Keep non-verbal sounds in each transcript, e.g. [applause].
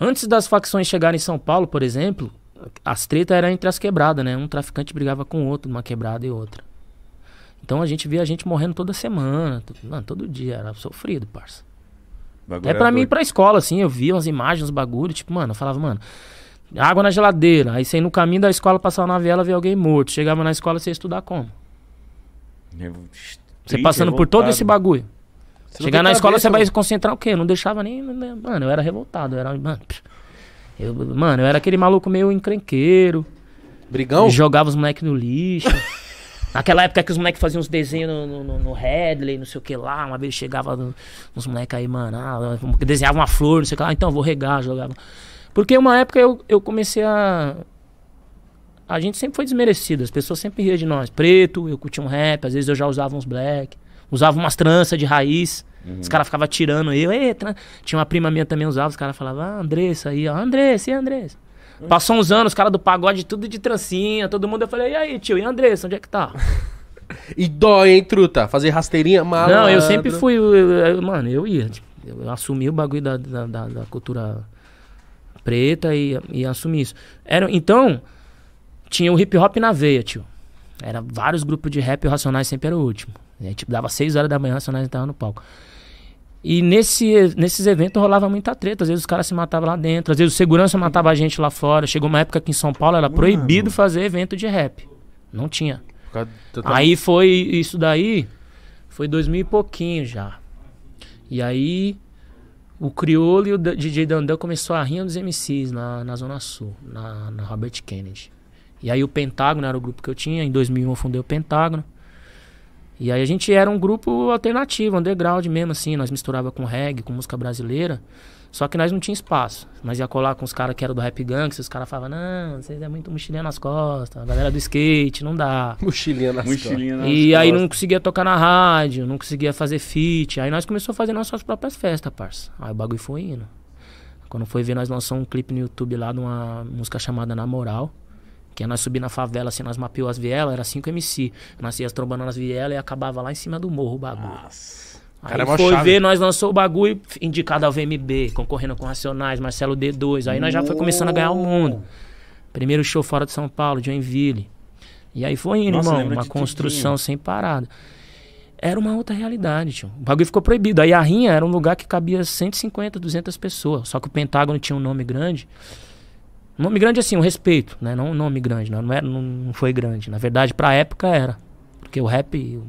Antes das facções chegarem em São Paulo, por exemplo, as tretas eram entre as quebradas, né? Um traficante brigava com o outro, uma quebrada e outra. Então a gente via a gente morrendo toda semana, mano, todo dia, era sofrido, parça. Bagulho Até pra é mim, doido. pra escola, assim, eu via umas imagens, uns bagulho, tipo, mano, eu falava, mano, água na geladeira. Aí você no caminho da escola passar na viela, ver alguém morto. Chegava na escola, você ia estudar como? você passando revoltado. por todo esse bagulho. Você Chegar na cabeça, escola, você vai concentrar o quê? Eu não deixava nem. Mano, eu era revoltado. Eu era. Mano, eu, mano, eu era aquele maluco meio encrenqueiro. Brigão? Jogava os moleques no lixo. [laughs] Naquela época que os moleques faziam uns desenhos no, no, no Headley, não sei o que lá. Uma vez chegava no, uns moleques aí, mano, ah, desenhava uma flor, não sei o que lá. Então, vou regar, jogava. Porque uma época eu, eu comecei a. A gente sempre foi desmerecido, as pessoas sempre riam de nós. Preto, eu curtia um rap, às vezes eu já usava uns black usava umas tranças de raiz. Uhum. Os caras ficavam tirando eu. Eita. Tinha uma prima minha também usava, os caras falavam, ah, Andressa aí, ó, Andressa, e Andressa. Uhum. Passou uns anos, os caras do pagode, tudo de trancinha, todo mundo. Eu falei, e aí, tio, e Andressa, onde é que tá? [laughs] e dói, hein, truta? Fazer rasteirinha malandro. Não, eu sempre fui. Eu, eu, mano, eu ia. Tipo, eu assumi o bagulho da, da, da, da cultura preta e, e assumi isso. Era, então, tinha o hip hop na veia, tio. Era vários grupos de rap e Racionais sempre era o último. A gente dava 6 horas da manhã, Racionais entrava no palco. E nesse, nesses eventos rolava muita treta. Às vezes os caras se matavam lá dentro, às vezes o segurança matava a gente lá fora. Chegou uma época que em São Paulo era hum, Mano. proibido fazer evento de rap. Não tinha. Aí foi isso daí, foi dois mil e pouquinho já. E aí o Criolo e o DJ Dandão começou a rir dos MCs na, na Zona Sul, na, na Robert Kennedy. E aí o Pentágono era o grupo que eu tinha, em 2001 eu fundei o Pentágono. E aí a gente era um grupo alternativo, underground mesmo, assim. Nós misturava com reggae, com música brasileira. Só que nós não tinha espaço. Nós ia colar com os caras que eram do Rap Gang, os caras falavam, não, vocês é muito mochilinha nas costas, a galera do skate, não dá. mochilinha nas mochilinha costas. Nas e costas. aí não conseguia tocar na rádio, não conseguia fazer feat. Aí nós começamos a fazer nossas próprias festas, parça. Aí o bagulho foi indo. Quando foi ver, nós lançamos um clipe no YouTube lá de uma música chamada Na Moral. Que é nós subir na favela, assim, nós mapeou as vielas, era 5 MC. Nós ia trombando nas vielas e acabava lá em cima do morro o bagulho. Nossa. Aí cara, é foi ver, nós lançou o bagulho indicado ao VMB, concorrendo com Racionais, Marcelo D2. Aí nós já foi começando a ganhar o mundo. Primeiro show fora de São Paulo, Joinville. E aí foi indo, Nossa, irmão, uma construção sem parada. Era uma outra realidade, tio. O bagulho ficou proibido. Aí a Rinha era um lugar que cabia 150, 200 pessoas. Só que o Pentágono tinha um nome grande. Nome grande assim, um respeito, né? Não um nome grande, não, não, era, não foi grande. Na verdade, pra época era. Porque o rap.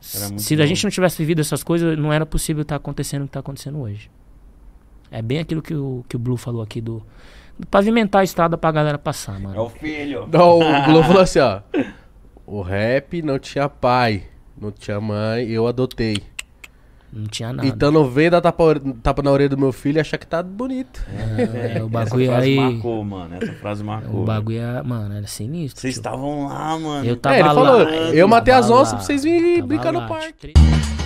Se bom. a gente não tivesse vivido essas coisas, não era possível estar tá acontecendo o que está acontecendo hoje. É bem aquilo que o, que o Blue falou aqui do, do pavimentar a estrada pra galera passar, mano. É o filho. Não, o [laughs] Blue falou assim, ó. O rap não tinha pai, não tinha mãe, eu adotei. Não tinha nada. Então não vem dar tapa, tapa na orelha do meu filho e achar que tá bonito. É, é, o [laughs] bagulho Essa frase aí... marcou, mano. Essa frase marcou. O né? bagulho, é, mano, era sinistro. Vocês estavam lá, mano. Eu tava é, ele falou, lá. eu matei as onças pra vocês virem brincar no parque. Tipo,